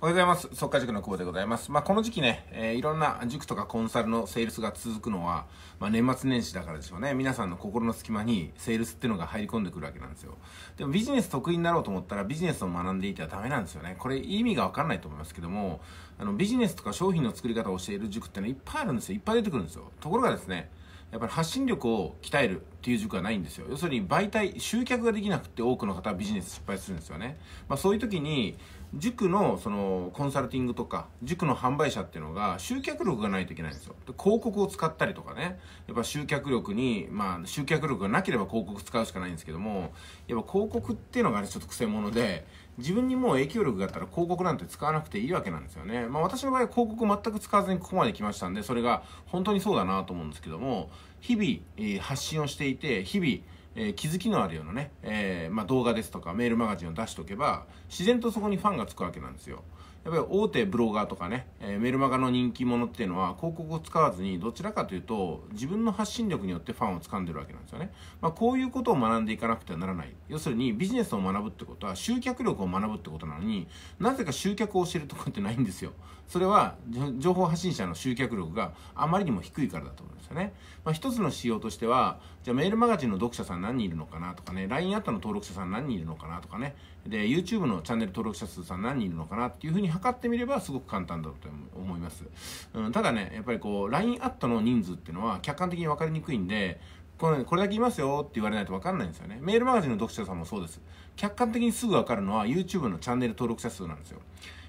おはようございます。速化塾の久保でございます。まあ、この時期ね、えー、いろんな塾とかコンサルのセールスが続くのは、まあ、年末年始だからでしょうね。皆さんの心の隙間にセールスっていうのが入り込んでくるわけなんですよ。でもビジネス得意になろうと思ったらビジネスを学んでいてはダメなんですよね。これ意味がわかんないと思いますけども、あの、ビジネスとか商品の作り方を教える塾ってのはいっぱいあるんですよ。いっぱい出てくるんですよ。ところがですね、やっぱり発信力を鍛えるっていう塾はないんですよ要するに媒体集客ができなくて多くの方はビジネス失敗するんですよね、まあ、そういう時に塾のそのコンサルティングとか塾の販売者っていうのが集客力がないといけないんですよ広告を使ったりとかねやっぱ集客力にまあ集客力がなければ広告使うしかないんですけどもやっぱ広告っていうのがねちょっとくせ者で自分にもう影響力があったら広告なんて使わなくていいわけなんですよねまあ私の場合は広告全く使わずにここまで来ましたんでそれが本当にそうだなと思うんですけども日々、えー、発信をしていて日々、えー、気づきのあるようなね、えー、まあ、動画ですとかメールマガジンを出しとけば自然とそこにファンがつくわけなんですよやっぱり大手ブロガーとかね、えー、メルマガの人気者っていうのは広告を使わずにどちらかというと自分の発信力によってファンを掴んでるわけなんですよね。まあ、こういうことを学んでいかなくてはならない。要するにビジネスを学ぶってことは集客力を学ぶってことなのになぜか集客をしてるとこってないんですよ。それは情報発信者の集客力があまりにも低いからだと思うんですよね。まあ、一つの仕様としてはじゃあメールマガジンの読者さん何人いるのかなとかね LINE アットの登録者さん何人いるのかなとかねで YouTube のチャンネル登録者数さん何人いるのかなっていうふうに測ってみればすごく簡単だと思います。うん、ただね、やっぱりこう、LINE アットの人数っていうのは客観的に分かりにくいんで、これこれだけいますよって言われないと分かんないんですよね。メールマガジンの読者さんもそうです。客観的にすぐ分かるのは YouTube のチャンネル登録者数なんですよ。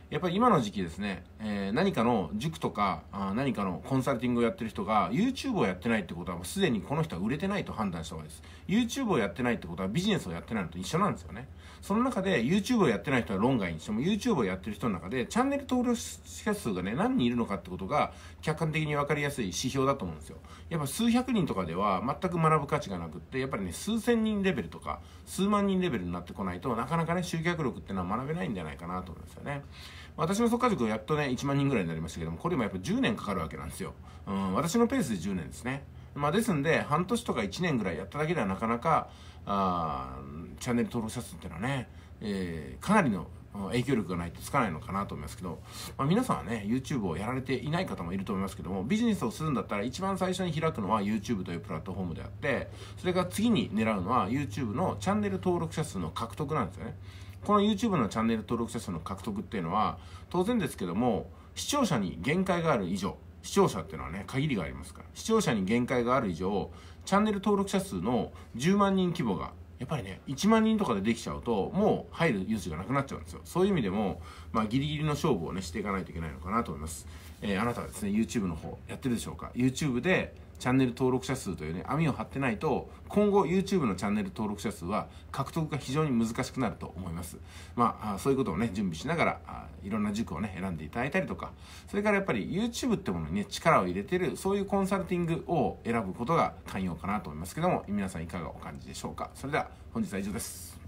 やっぱり今の時期ですね、えー、何かの塾とかあ何かのコンサルティングをやってる人が YouTube をやってないってことはもうすでにこの人は売れてないと判断した方がいいです YouTube をやってないってことはビジネスをやってないのと一緒なんですよねその中で YouTube をやってない人は論外にしても YouTube をやってる人の中でチャンネル登録者数がね何人いるのかってことが客観的に分かりやすい指標だと思うんですよやっぱ数百人とかでは全く学ぶ価値がなくってやっぱりね数千人レベルとか数万人レベルになってこないとなかなかね集客力っていうのは学べないんじゃないかなと思うんですよね私の速族塾やっとね、1万人ぐらいになりましたけども、これもやっぱ10年かかるわけなんですよ。うん、私のペースで10年ですね。まあ、ですんで、半年とか1年ぐらいやっただけではなかなか、あチャンネル登録者数っていうのはね、えー、かなりの影響力がないとつかないのかなと思いますけど、まあ、皆さんはね YouTube をやられていない方もいると思いますけどもビジネスをするんだったら一番最初に開くのは YouTube というプラットフォームであってそれが次に狙うのは YouTube のチャンネル登録者数の獲得なんですよねこの YouTube のチャンネル登録者数の獲得っていうのは当然ですけども視聴者に限界がある以上視聴者っていうのはね限りがありますから視聴者に限界がある以上チャンネル登録者数の10万人規模がやっぱりね、1万人とかでできちゃうと、もう入る余地がなくなっちゃうんですよ。そういう意味でも、まあ、ギリギリの勝負をね、していかないといけないのかなと思います。えー、あなたはですね、YouTube の方やってるでしょうか ?YouTube で、チャンネル登録者数というね網を張ってないと今後 YouTube のチャンネル登録者数は獲得が非常に難しくなると思いますまあそういうことをね準備しながらあいろんな塾をね選んでいただいたりとかそれからやっぱり YouTube ってものにね力を入れてるそういうコンサルティングを選ぶことが肝要かなと思いますけども皆さんいかがお感じでしょうかそれでは本日は以上です